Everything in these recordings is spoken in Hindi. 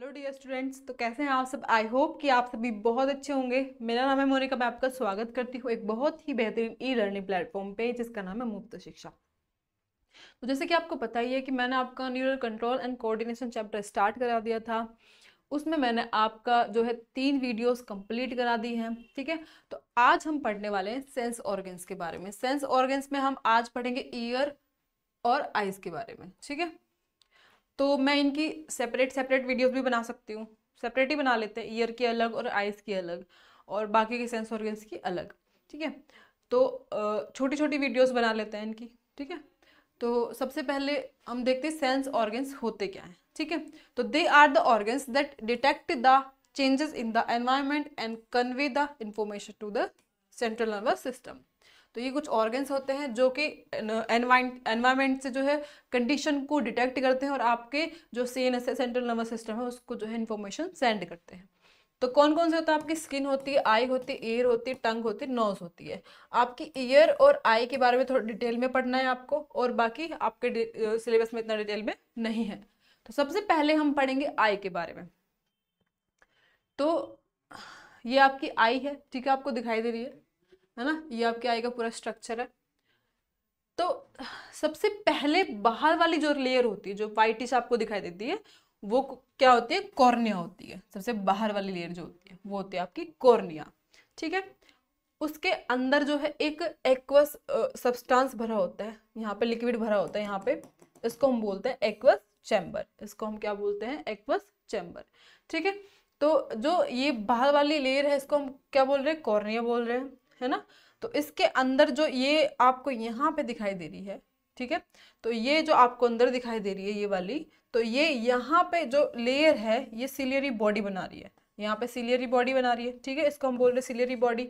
हेलो डियर स्टूडेंट्स तो कैसे हैं आप सब आई होप कि आप सभी बहुत अच्छे होंगे मेरा नाम है मोनिका मैं आपका स्वागत करती हूँ एक बहुत ही बेहतरीन ई लर्निंग प्लेटफॉर्म पे जिसका नाम है मुफ्त शिक्षा तो जैसे कि आपको पता ही है कि मैंने आपका neural control and coordination chapter start करा दिया था उसमें मैंने आपका जो है तीन वीडियोस कंप्लीट करा दी हैं ठीक है तो आज हम पढ़ने वाले हैं सेंस ऑर्गन्स के बारे में सेंस ऑर्गेंस में हम आज पढ़ेंगे ईयर और आइज़ के बारे में ठीक है तो मैं इनकी सेपरेट सेपरेट वीडियोस भी बना सकती हूँ सेपरेट ही बना लेते हैं ईयर की अलग और आइज़ की अलग और बाकी के सेंस ऑर्गन्स की अलग ठीक है तो छोटी छोटी वीडियोस बना लेते हैं इनकी ठीक है तो सबसे पहले हम देखते हैं सेंस ऑर्गन्स होते क्या हैं ठीक है तो they are the organs that detect the changes in the environment and convey the information to the central nervous system तो ये कुछ ऑर्गन्स होते हैं जो कि एनवायरमेंट से जो है कंडीशन को डिटेक्ट करते हैं और आपके जो सी सेन सेंट्रल नर्वस सिस्टम है उसको जो है इन्फॉर्मेशन सेंड करते हैं तो कौन कौन से होता है आपकी स्किन होती है आई होती है ईयर होती है टंग होती है नोज होती है आपकी ईयर और आई के बारे में थोड़ा डिटेल में पढ़ना है आपको और बाकी आपके सिलेबस में इतना डिटेल में नहीं है तो सबसे पहले हम पढ़ेंगे आई के बारे में तो ये आपकी आई है ठीक है आपको दिखाई दे रही है है ना ये आपके आएगा पूरा स्ट्रक्चर है तो सबसे पहले बाहर वाली जो लेयर होती है जो वाइटिश आपको दिखाई देती है वो क्या होती है कॉर्निया होती है सबसे बाहर वाली लेयर जो होती है वो होती है आपकी कॉर्निया ठीक है उसके अंदर जो है एक एक्वस सब्सटेंस भरा होता है यहाँ पे लिक्विड भरा होता है यहाँ पे इसको हम बोलते हैं एक्वस चैम्बर इसको हम क्या बोलते हैं एक्वस चैम्बर ठीक है तो जो ये बाहर वाली लेयर है इसको हम क्या बोल रहे हैं कॉर्निया बोल रहे हैं है ना तो इसके अंदर जो ये आपको यहाँ पे दिखाई दे रही है ठीक है तो ये जो आपको अंदर दिखाई दे रही है ये वाली तो ये यहाँ पे जो लेयर है ये सिलियरी बॉडी बना रही है यहाँ पे सिलियरी बॉडी बना रही है ठीक है इसको हम बोल रहे हैं सिलियरी बॉडी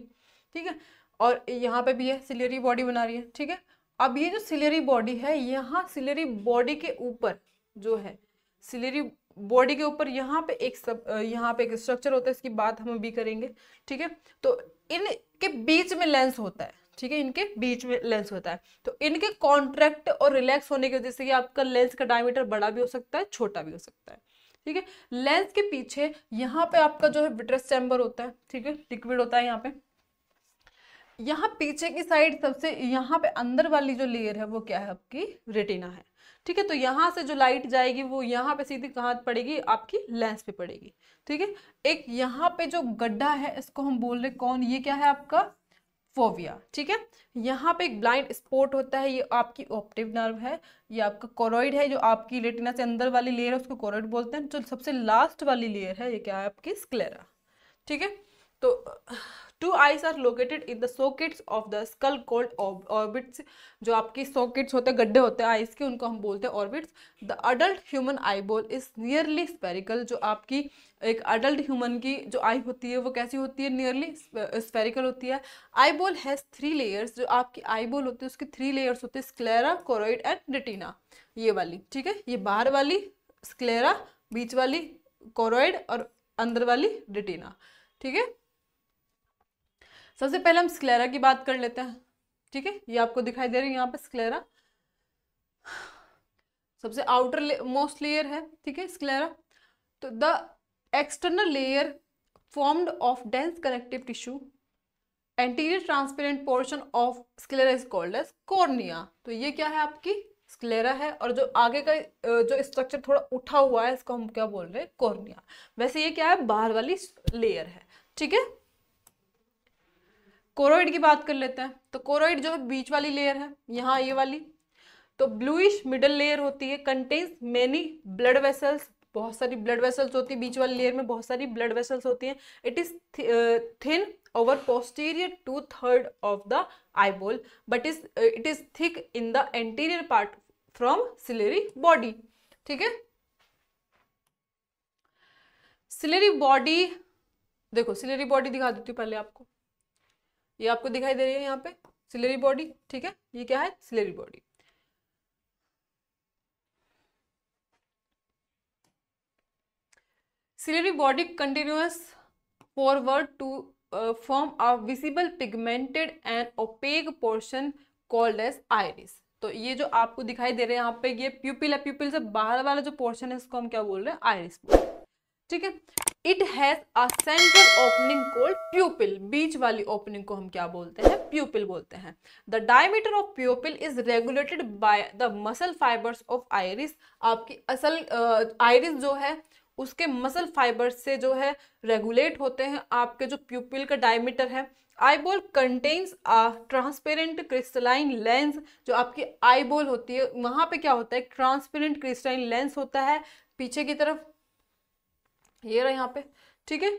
ठीक है और यहाँ पे भी है सिलियरी बॉडी बना रही है ठीक है अब ये जो सिलियरी बॉडी है यहाँ सिलियरी बॉडी के ऊपर जो है सिलियरी बॉडी के ऊपर यहाँ पे एक सब यहाँ पे एक स्ट्रक्चर होता है इसकी बात हम अभी करेंगे ठीक है तो इनके बीच में लेंस होता है ठीक है इनके बीच में लेंस होता है तो इनके कॉन्ट्रैक्ट और रिलैक्स होने की वजह से आपका लेंस का डायमीटर बड़ा भी हो सकता है छोटा भी हो सकता है ठीक है लेंस के पीछे यहाँ पे आपका जो है विट्रस चैम्बर होता है ठीक है लिक्विड होता है यहाँ पे यहाँ पीछे की साइड सबसे यहाँ पे अंदर वाली जो लेयर है वो क्या है आपकी रेटिना है ठीक है तो यहाँ से जो लाइट जाएगी वो यहाँ पे सीधी कहाँ पड़ेगी आपकी लेंस पे पड़ेगी ठीक है एक यहाँ पे जो गड्ढा है इसको हम बोल रहे कौन ये क्या है आपका फोविया ठीक है यहाँ पे एक ब्लाइंड स्पॉट होता है ये आपकी ऑप्टिव नर्व है ये आपका कोरोइड है जो आपकी रेटिना से अंदर वाली लेयर है उसको कोरोइड बोलते हैं जो सबसे लास्ट वाली लेयर है ये क्या है आपकी स्क्लेरा ठीक है तो two eyes are located in the sockets of the skull called orbits जो आपकी सोकेट्स होते हैं गड्ढे होते हैं आइज के उनको हम बोलते हैं orbits the adult human eyeball is nearly spherical जो आपकी एक अडल्ट ह्यूमन की जो आई होती है वो कैसी होती है नियरली स्पेरिकल होती है आई बोल हैज़ थ्री लेयर्स जो आपकी आई बोल होती है उसकी थ्री लेयर्स होती है स्क्लेरा कोरोइड एंड रिटीना ये वाली ठीक है ये बाहर वाली स्क्लेरा बीच वाली कोरोइड और अंदर वाली रिटीना ठीक है सबसे पहले हम स्क्लेरा की बात कर लेते हैं ठीक है ये आपको दिखाई दे रही है यहाँ पे स्क्लेरा सबसे आउटर मोस्ट लेयर है ठीक है स्क्लेरा तो the external layer formed of dense connective tissue anterior transparent portion of sclera is called as cornea तो ये क्या है आपकी स्क्लेरा है और जो आगे का जो स्ट्रक्चर थोड़ा उठा हुआ है इसको हम क्या बोल रहे हैं कॉर्निया वैसे ये क्या है बाहर वाली लेयर है ठीक है कोरोइड की बात कर लेते हैं तो कोरोइड जो है बीच वाली लेयर है यहाँ ये वाली तो ब्लूइश मिडल लेयर होती है कंटेन्स मेनी ब्लड वेसल्स बहुत सारी ब्लड वेसल्स होती है बीच वाली लेयर में बहुत सारी ब्लड वेसल्स होती हैं it is thin over posterior two third of the eyeball but is it is thick in the anterior part from ciliary body ठीक है सिलेरी बॉडी देखो सिलेरी बॉडी दिखा देती हूँ पहले आपको ये आपको दिखाई दे रही है यहाँ पे सिलेरी बॉडी ठीक है ये क्या है ciliary body ciliary body continues forward to form a visible pigmented and opaque portion called as iris तो ये जो आपको दिखाई दे रहे हैं यहाँ पे ये प्यूपिल है प्यूपिल से बाहर वाला जो पोर्शन है इसको हम क्या बोल रहे हैं आयरिस ठीक है it has a central opening called pupil बीच वाली ओपनिंग को हम क्या बोलते हैं प्यूपिल बोलते हैं the diameter of pupil is regulated by the muscle fibres of iris आपकी असल आयरिस uh, जो है उसके मसल फाइबर्स से जो है रेगुलेट होते हैं आपके जो प्यूपिल का डायमीटर है eyeball contains a transparent crystalline lens जो आपकी आईबॉल होती है वहाँ पे क्या होता है ट्रांसपेरेंट क्रिस्टलाइन लेंस होता है पीछे की तरफ ये रहा यहाँ पे ठीक है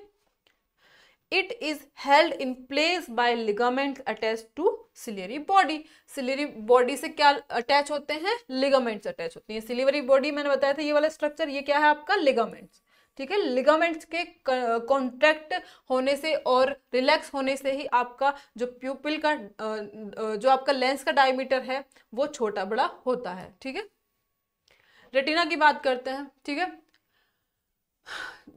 it is held in place by ligament attach to ciliary body ciliary body से क्या अटैच होते हैं लिगामेंट्स अटैच होती हैं सिलेवरी बॉडी मैंने बताया था ये वाला स्ट्रक्चर ये क्या है आपका लिगामेंट्स ठीक है लिगामेंट्स के कॉन्ट्रैक्ट होने से और रिलैक्स होने से ही आपका जो प्यूपिल का जो आपका लेंस का डायमीटर है वो छोटा बड़ा होता है ठीक है रेटिना की बात करते हैं ठीक है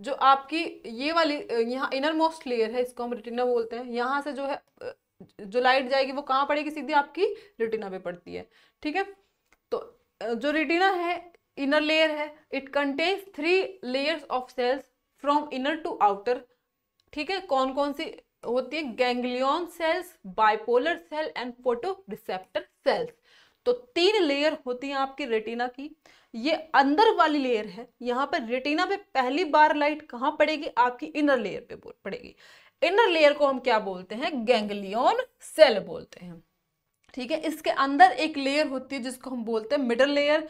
जो आपकी ये वाली यहाँ इनर मोस्ट लेयर है इसको हम रिटिना बोलते हैं यहाँ से जो है जो लाइट जाएगी वो कहाँ पड़ेगी सीधी आपकी रिटिना पे पड़ती है ठीक है तो जो रिटिना है इनर लेयर है it contains three layers of cells from inner to outer ठीक है कौन कौन सी होती है ganglion cells bipolar cell and photoreceptor cells तो तीन लेयर होती है आपकी रेटिना की ये अंदर वाली लेयर है यहाँ पर रेटिना पे पहली बार लाइट कहाँ पड़ेगी आपकी इनर लेयर पे पड़ेगी इनर लेयर को हम क्या बोलते हैं गैंगलियन सेल बोलते हैं ठीक है इसके अंदर एक लेयर होती है जिसको हम बोलते हैं मिडल लेयर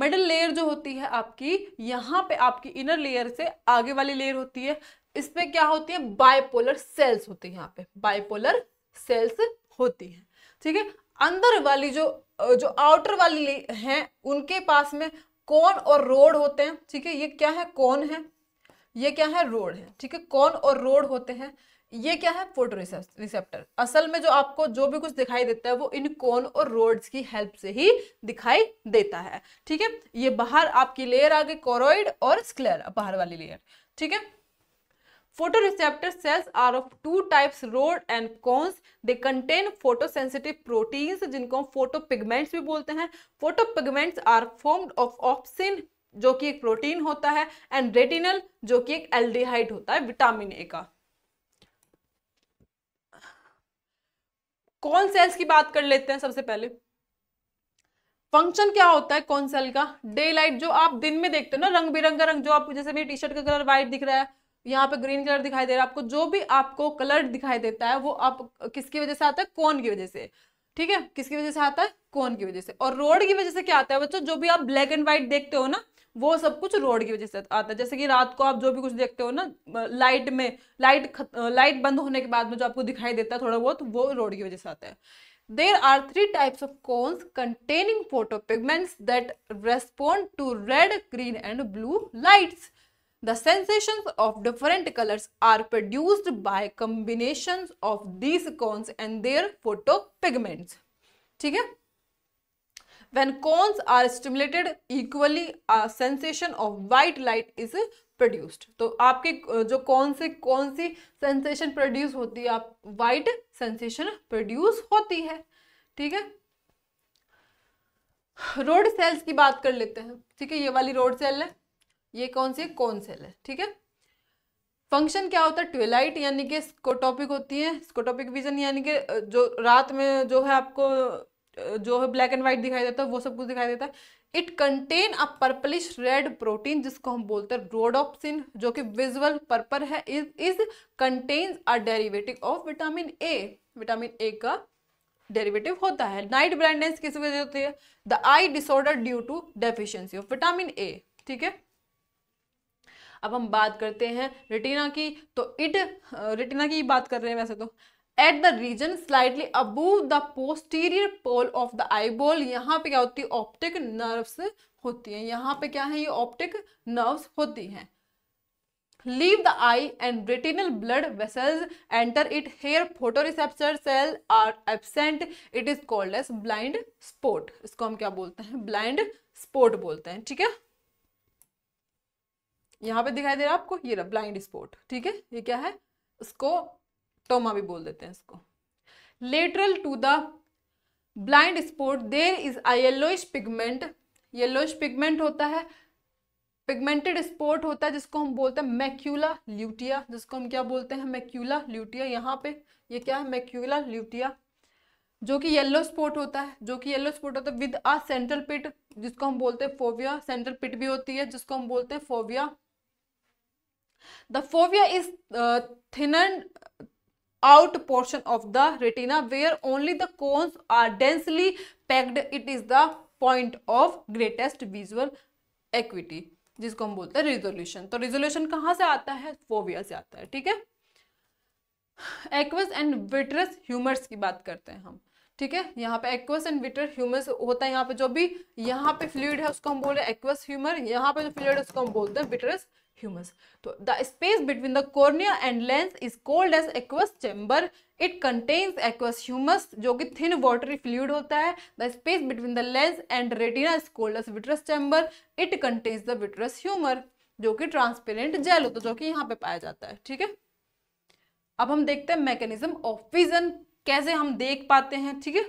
मिडल लेयर जो होती है आपकी यहाँ पे आपकी इनर लेयर से आगे वाली लेयर होती है इसमें क्या होती है बायपोलर सेल्स होती है यहाँ पे बायपोलर सेल्स होती है ठीक है अंदर वाली जो जो आउटर वाली हैं उनके पास में कौन और रोड होते हैं ठीक है ये क्या है कौन है ये क्या है रोड है ठीक है कौन और रोड होते हैं ये क्या है फोटो रिसेप्टर असल में जो आपको जो भी कुछ दिखाई देता है वो इन कौन और रोड्स की हेल्प से ही दिखाई देता है ठीक है ये बाहर आपकी लेयर आ गई कोरोइड और स्क्लेर बाहर वाली लेयर ठीक है Photoreceptor cells are of two types rod and cones they contain sensitive proteins जिनको हम पिगमेंट्स भी बोलते हैं photopigments are form of opsin जो कि एक प्रोटीन होता है एंड रेटिनल जो कि एक एल्डिहाइड होता है विटामिन ए का कौन सेल्स की बात कर लेते हैं सबसे पहले फंक्शन क्या होता है कौन सेल का डे लाइट जो आप दिन में देखते हो ना रंग बिरंगा रंग जो आप जैसे मेरी टी शर्ट का कलर व्हाइट दिख रहा है यहाँ पे ग्रीन कलर दिखाई दे रहा है आपको जो भी आपको कलर दिखाई देता है वो आप किसकी वजह से आता है कौन की वजह से ठीक है किसकी वजह से आता है कौन की वजह से और रोड की वजह से क्या आता है बच्चों जो भी आप ब्लैक एंड व्हाइट देखते हो ना वो सब कुछ रोड की वजह से आता है जैसे कि रात को आप जो भी कुछ देखते हो ना लाइट में लाइट लाइट बंद होने के बाद में जो आपको दिखाई देता है थोड़ा बहुत वो रोड की वजह से आता है there are three types of cones containing photo pigments that respond to red green and blue lights The sensations of different colors are produced by combinations of these cones and their photopigments. ठीक है When cones are stimulated equally, a sensation of white light is produced. तो आपके जो कौन से कौन सी सेंसेशन प्रोड्यूस होती है आप वाइट सेंसेशन प्रोड्यूस होती है ठीक है रोड सेल्स की बात कर लेते हैं ठीक है ये वाली रोड सेल है ये कौन सी कौन सेल है ठीक है फंक्शन क्या होता है ट्वेलाइट यानी कि स्कोटॉपिक होती है स्कोटॉपिक विजन यानी कि जो रात में जो है आपको जो है ब्लैक एंड व्हाइट दिखाई देता है वो सब कुछ दिखाई देता है it contain a purplish red protein जिसको हम बोलते हैं रोडोप्सिन जो कि विजुअल पर्पल है is is contains a derivative of vitamin A vitamin A का डेरिवेटिव होता है नाइट ब्राइंडनेस किस वजह होती है the eye disorder due to deficiency of vitamin A ठीक है अब हम बात करते हैं रेटिना की तो इट रेटिना की बात कर रहे हैं वैसे तो at the region slightly above the posterior pole of the eyeball यहाँ पे क्या होती है ऑप्टिक नर्व्स होती है यहाँ पे क्या है ये ऑप्टिक नर्व्स होती हैं the eye and retinal blood vessels enter it here photoreceptor cell are absent it is called as blind spot इसको हम क्या बोलते हैं ब्लाइंड स्पोर्ट बोलते हैं ठीक है यहाँ पे दिखाई दे रहा है आपको ये रहा ब्लाइंड स्पॉट ठीक है ये क्या है इसको टोमा भी बोल देते हैं इसको lateral to the blind spot there is a yellowish pigment yellowish pigment होता है पिगमेंटेड स्पॉट होता है जिसको हम बोलते हैं मैक्यूला ल्यूटिया जिसको हम क्या बोलते हैं मैक्यूला ल्यूटिया यहाँ पे ये क्या है मैक्यूला ल्यूटिया जो कि येलो स्पॉट होता है जो कि येलो स्पॉट होता है विद अ सेंट्रल पिट जिसको हम बोलते हैं फोविया सेंट्रल पिट भी होती है जिसको हम बोलते हैं fovea the fovea is thinned out portion of the retina where only the cones are densely packed it is the point of greatest visual acuity जिसको हम बोलते हैं रिजोल्यूशन तो रिजोल्यूशन कहाँ से आता है फोविया से आता है ठीक है एक्वस एंड विटरस ह्यूमर्स की बात करते हैं हम ठीक है यहाँ पे एक्वस एंड विटर ह्यूमस होता है यहाँ पे जो भी यहाँ पे फ्लूड है उसको हम बोल रहे हैं एक्वस ह्यूमर यहाँ पे जो फ्लूड है उसको हम बोलते हैं विटरस ह्यूमस तो the space between the cornea and lens is called as aqueous chamber it contains aqueous humour जो कि थिन वाटरी फ्लूड होता है the space between the lens and retina is called as vitreous chamber it contains the vitreous humour जो कि ट्रांसपेरेंट जेल होता है जो कि यहाँ पे पाया जाता है ठीक है अब हम देखते हैं मैकेनिज्म ऑफ विजन कैसे हम देख पाते हैं ठीक है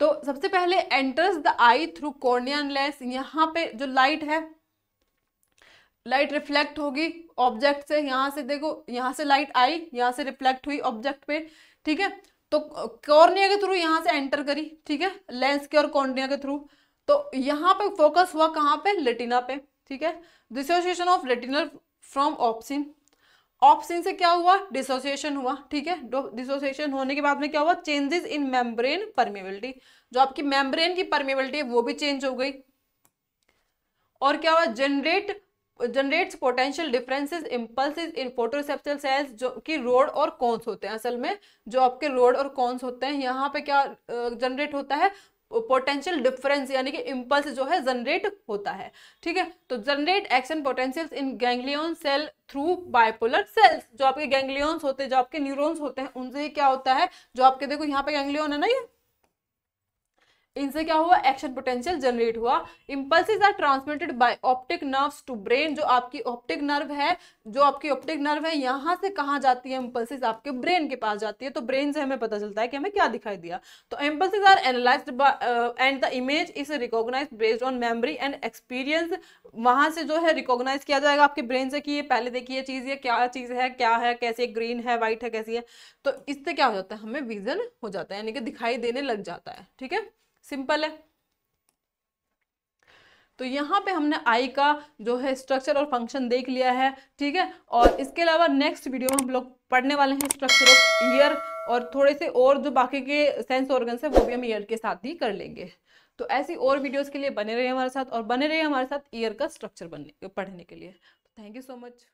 तो सबसे पहले enters the eye through cornea lens यहाँ पे जो लाइट है लाइट रिफ्लेक्ट होगी ऑब्जेक्ट से यहाँ से देखो यहाँ से लाइट आई यहाँ से रिफ्लेक्ट हुई ऑब्जेक्ट पे ठीक है तो कॉर्निया के थ्रू यहाँ से एंटर करी ठीक है लेंस के और कॉर्निया के थ्रू तो यहाँ पे फोकस हुआ कहाँ पे लेटिना पे ठीक है dissociation of retinal from opsin opsin से क्या हुआ डिसोसिएशन हुआ ठीक है डिसोसिएशन होने के बाद में क्या हुआ चेंजेस इन मेम्ब्रेन परमेबिलिटी जो आपकी मेम्ब्रेन की परमेबिलिटी है वो भी चेंज हो गई और क्या हुआ generate generates potential differences impulses in photosensitive cells जो कि रोड और कॉन्स होते हैं असल में जो आपके रोड और कॉन्स होते हैं यहाँ पे क्या जनरेट होता है पोटेंशियल डिफरेंस यानी कि इम्पल्स जो है जनरेट होता है ठीक है तो generate action potentials in ganglion cell through bipolar cells जो आपके गैंग्लियंस होते हैं जो आपके न्यूरोन्स होते हैं उनसे क्या होता है जो आपके देखो यहाँ पे गैंग्लियन है ना ये इनसे क्या हुआ एक्शन पोटेंशियल जनरेट हुआ impulses are transmitted by optic nerves to brain जो आपकी ऑप्टिक नर्व है जो आपकी ऑप्टिक नर्व है यहाँ से कहाँ जाती है इम्पल्सिस आपके ब्रेन के पास जाती है तो ब्रेन से हमें पता चलता है कि हमें क्या दिखाई दिया तो impulses are analyse and the image is recognise based on memory and experience वहाँ से जो है रिकॉग्नाइज किया जाएगा आपके ब्रेन से कि ये पहले देखिए चीज़ ये क्या चीज़ है क्या है कैसे ग्रीन है वाइट है कैसी है तो इससे क्या हो जाता है हमें विजन हो जाता है यानी कि दिखाई देने लग जाता है ठीक है सिंपल है तो यहाँ पे हमने आई का जो है स्ट्रक्चर और फंक्शन देख लिया है ठीक है और इसके अलावा नेक्स्ट वीडियो में हम लोग पढ़ने वाले हैं स्ट्रक्चर ऑफ ईयर और थोड़े से और जो बाकी के सेंस ऑर्गन्स है वो भी हम ईयर के साथ ही कर लेंगे तो ऐसी और वीडियोस के लिए बने रहे हमारे साथ और बने रहे हमारे साथ ईयर का स्ट्रक्चर बनने पढ़ने के लिए थैंक यू सो मच